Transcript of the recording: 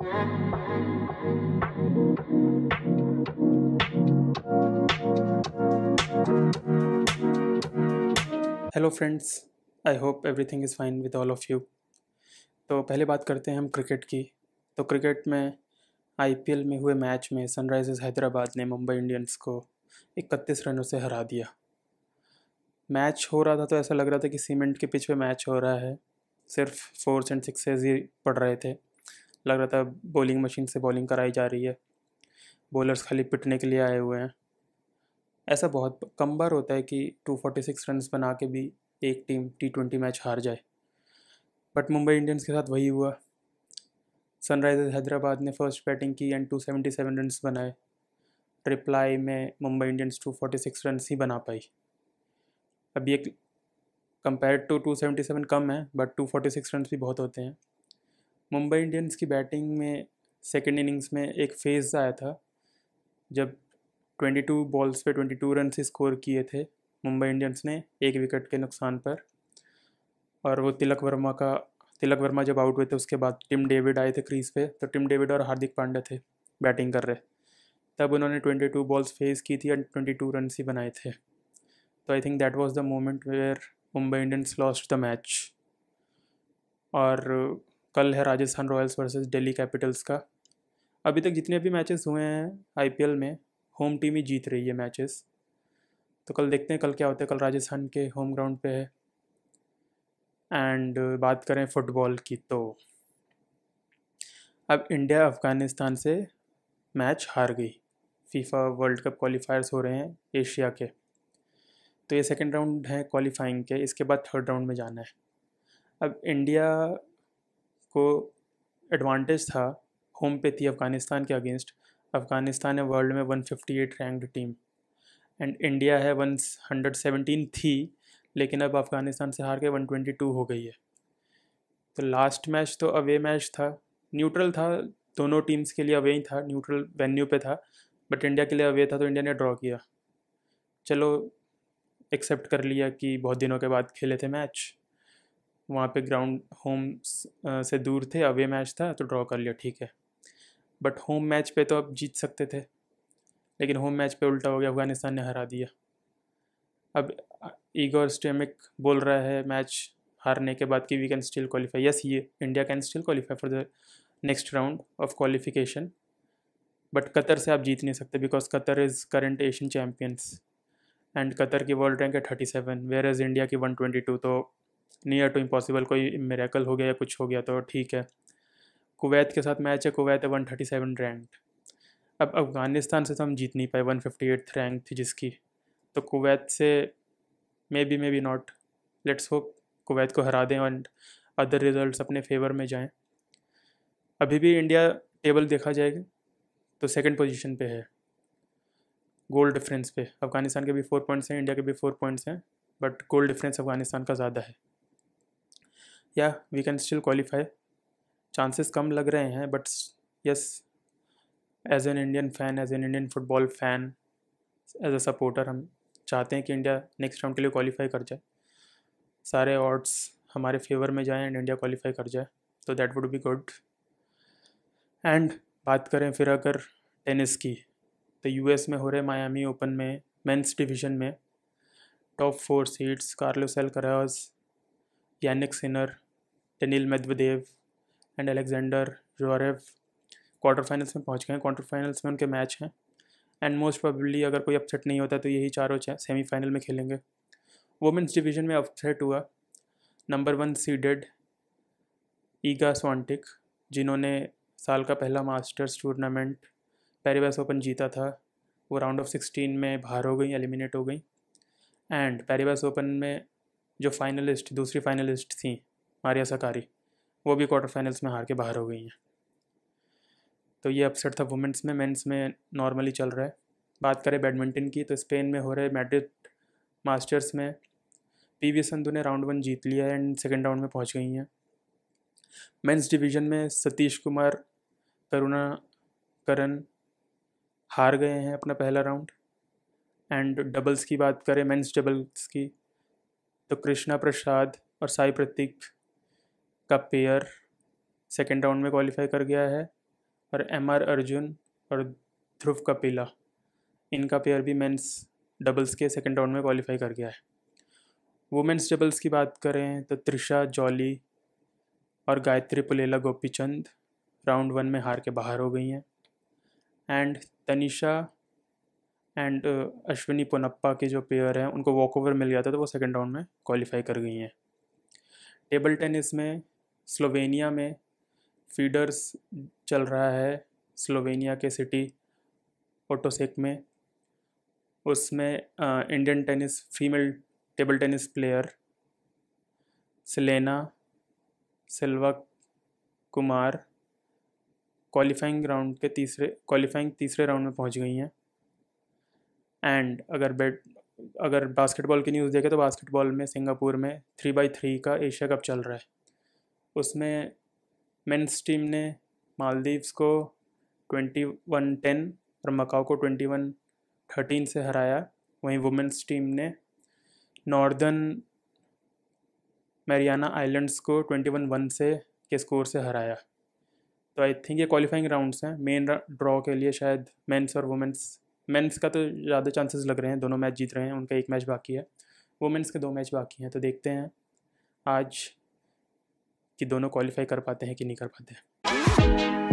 hello friends I hope everything is fine with all of you तो पहले बात करते हैं हम क्रिकेट की तो क्रिकेट में आईपीएल में हुए मैच में सनराइज़र्स हैदराबाद ने मुंबई इंडियंस को इकतीस रनों से हरा दिया मैच हो रहा था तो ऐसा लग रहा था कि सीमेंट के पिच पे मैच हो रहा है सिर्फ फोर्स एंड सिक्सेज ही पड़ रहे थे लग रहा था बॉलिंग मशीन से बॉलिंग कराई जा रही है बॉलर्स खाली पिटने के लिए आए हुए हैं ऐसा बहुत कम बार होता है कि 246 रन बना के भी एक टीम टी ट्वेंटी मैच हार जाए बट मुंबई इंडियंस के साथ वही हुआ सनराइजर्स हैदराबाद ने फर्स्ट बैटिंग की एंड 277 रन बनाए ट्रिप्लाई में मुंबई इंडियंस 246 रन ही बना पाई अब ये कंपेयर टू 277 कम है बट 246 रन भी बहुत होते हैं मुंबई इंडियंस की बैटिंग में सेकेंड इनिंग्स में एक फेज़ आया था जब 22 बॉल्स पे 22 रन स्कोर किए थे मुंबई इंडियंस ने एक विकेट के नुकसान पर और वो तिलक वर्मा का तिलक वर्मा जब आउट हुए थे उसके बाद टिम डेविड आए थे क्रीज पे तो टिम डेविड और हार्दिक पांड्या थे बैटिंग कर रहे तब उन्होंने 22 बॉल्स फेस की थी और 22 रन ही बनाए थे तो I think that was the moment where Mumbai Indians lost the match और कल है Rajasthan Royals versus Delhi Capitals का अभी तक जितने भी मैचेस हुए हैं आईपीएल में होम टीम ही जीत रही है मैचेस तो कल देखते हैं कल क्या होता है कल राजस्थान के होम ग्राउंड पे है एंड बात करें फुटबॉल की तो अब इंडिया अफ़गानिस्तान से मैच हार गई फीफा वर्ल्ड कप क्वालिफायर्स हो रहे हैं एशिया के तो ये सेकेंड राउंड है क्वालिफाइंग के इसके बाद थर्ड राउंड में जाना है अब इंडिया को एडवांटेज था होम पे थी अफ़गानिस्तान के अगेंस्ट अफ़गानिस्तान है वर्ल्ड में one fifty eight ranked team and India है वन हंड्रेड सेवनटीन थी लेकिन अब अफ़गानिस्तान से हार के वन ट्वेंटी टू हो गई है तो लास्ट मैच तो अवे मैच था न्यूट्रल था दोनों टीम्स के लिए अवे ही था न्यूट्रल वेन्यू पे था बट इंडिया के लिए अवे था तो इंडिया ने ड्रॉ किया चलो एक्सेप्ट कर लिया कि बहुत दिनों के बाद खेले थे मैच वहाँ पे ग्राउंड होम से दूर थे अवे मैच था तो ड्रॉ कर लिया ठीक है बट होम मैच पे तो आप जीत सकते थे लेकिन होम मैच पे उल्टा हो गया अफगानिस्तान ने हरा दिया अब ईगोर स्टेमिक बोल रहा है मैच हारने के बाद कि we can still qualify yes ये India can still qualify for the next round of qualification but Qatar से आप जीत नहीं सकते because Qatar is current Asian champions and Qatar की वर्ल्ड रैंक है thirty seven where is India की one twenty two तो नियर टू इम्पॉसिबल कोई मेरेकल हो गया या कुछ हो गया तो ठीक है कुवैत के साथ मैच है कुवैत है वन थर्टी सेवन रैंक अब अफ़गानिस्तान से तो हम जीत नहीं पाए वन फिफ्टी एट रैंक थी जिसकी तो कुवैत से maybe maybe not let's hope Kuwait को हरा दें एंड अदर रिजल्ट अपने फेवर में जाएँ अभी भी इंडिया टेबल देखा जाएगा तो सेकेंड पोजिशन पर है गोल डिफरेंस पे अफ़गानिस्तान के भी फोर पॉइंट्स हैं इंडिया के भी फोर पॉइंट्स हैं बट गोल डिफरेंस अफ़गानिस्तान का ज़्यादा है या we can still qualify chances कम लग रहे हैं but yes as an Indian fan as an Indian football fan as a supporter हम चाहते हैं कि इंडिया नेक्स्ट राउंड के लिए क्वालिफाई कर जाए सारे ऑर्ड्स हमारे फेवर में जाएँ एंड इंडिया क्वालिफाई कर जाए तो that would be good and बात करें फिर अगर टेनिस की तो यू में हो रहे मायामी ओपन में मेंस डिवीजन में top four seeds Carlos Alcaraz Jannik Sinner Daniil Medvedev and Alexander Zverev quarter finals में पहुंच गए हैं क्वार्टर फाइनल्स में उनके मैच हैं एंड मोस्ट प्रॉबली अगर कोई अपसेट नहीं होता तो यही चारों सेमीफाइनल में खेलेंगे वुमेंस डिवीजन में अपसेट हुआ number one seeded Iga Swiatek जिन्होंने साल का पहला मास्टर्स टूर्नामेंट पेरिवेस ओपन जीता था वो राउंड ऑफ सिक्सटीन में बाहर हो गई एलिमिनेट हो गई एंड पेरिवेस ओपन में जो फाइनलिस्ट दूसरी फाइनलिस्ट थी मारिया सकारी वो भी क्वार्टर फाइनल्स में हार के बाहर हो गई हैं तो ये अपसेट था वुमेंस में मेंस में नॉर्मली चल रहा है बात करें बैडमिंटन की तो स्पेन में हो रहे मैड्रिड मास्टर्स में पी वी संधु ने राउंड वन जीत लिया है एंड सेकेंड राउंड में पहुँच गई हैं मेंस डिवीज़न में सतीश कुमार करुणा करण हार गए हैं अपना पहला राउंड एंड डबल्स की बात करें मेंस डबल्स की तो कृष्णा प्रसाद और साई प्रतीक का पेयर सेकेंड राउंड में क्वालिफाई कर गया है और एम आर अर्जुन और ध्रुव कपिला इनका पेयर भी मेंस डबल्स के सेकेंड राउंड में क्वालिफाई कर गया है वुमेंस डबल्स की बात करें तो त्रिशा जॉली और गायत्री पुलेला गोपीचंद राउंड वन में हार के बाहर हो गई हैं and Tanisha and uh, Ashwini Ponnappa के जो पेयर हैं उनको वॉकओवर मिल गया था तो वो सेकेंड राउंड में क्वालिफाई कर गई हैं टेबल टेनिस में स्लोवेनिया में फीडर्स चल रहा है स्लोवेनिया के सिटी ओटोसेक में उसमें Indian tennis female table tennis player Selena Selva Kumar qualifying round के तीसरे क्वालिफाइंग तीसरे राउंड में पहुंच गई हैं एंड अगर बेट अगर बास्केटबॉल की न्यूज़ देखें तो बास्केटबॉल में सिंगापुर में थ्री बाई थ्री का एशिया कप चल रहा है उसमें मेंस टीम ने मालदीव्स को ट्वेंटी वन टेन और मकाओ को ट्वेंटी वन थर्टीन से हराया वहीं वुमेंस टीम ने नॉर्दर्न मैरियाना आइलैंड्स को ट्वेंटी वन वन से के स्कोर से हराया तो आई थिंक ये क्वालिफाइंग राउंड्स हैं मेन ड्रॉ के लिए शायद मेंस और वुमेंस मेंस का तो ज़्यादा चांसेस लग रहे हैं दोनों मैच जीत रहे हैं उनका एक मैच बाकी है वुमेंस के दो मैच बाकी हैं तो देखते हैं आज कि दोनों क्वालिफाई कर पाते हैं कि नहीं कर पाते हैं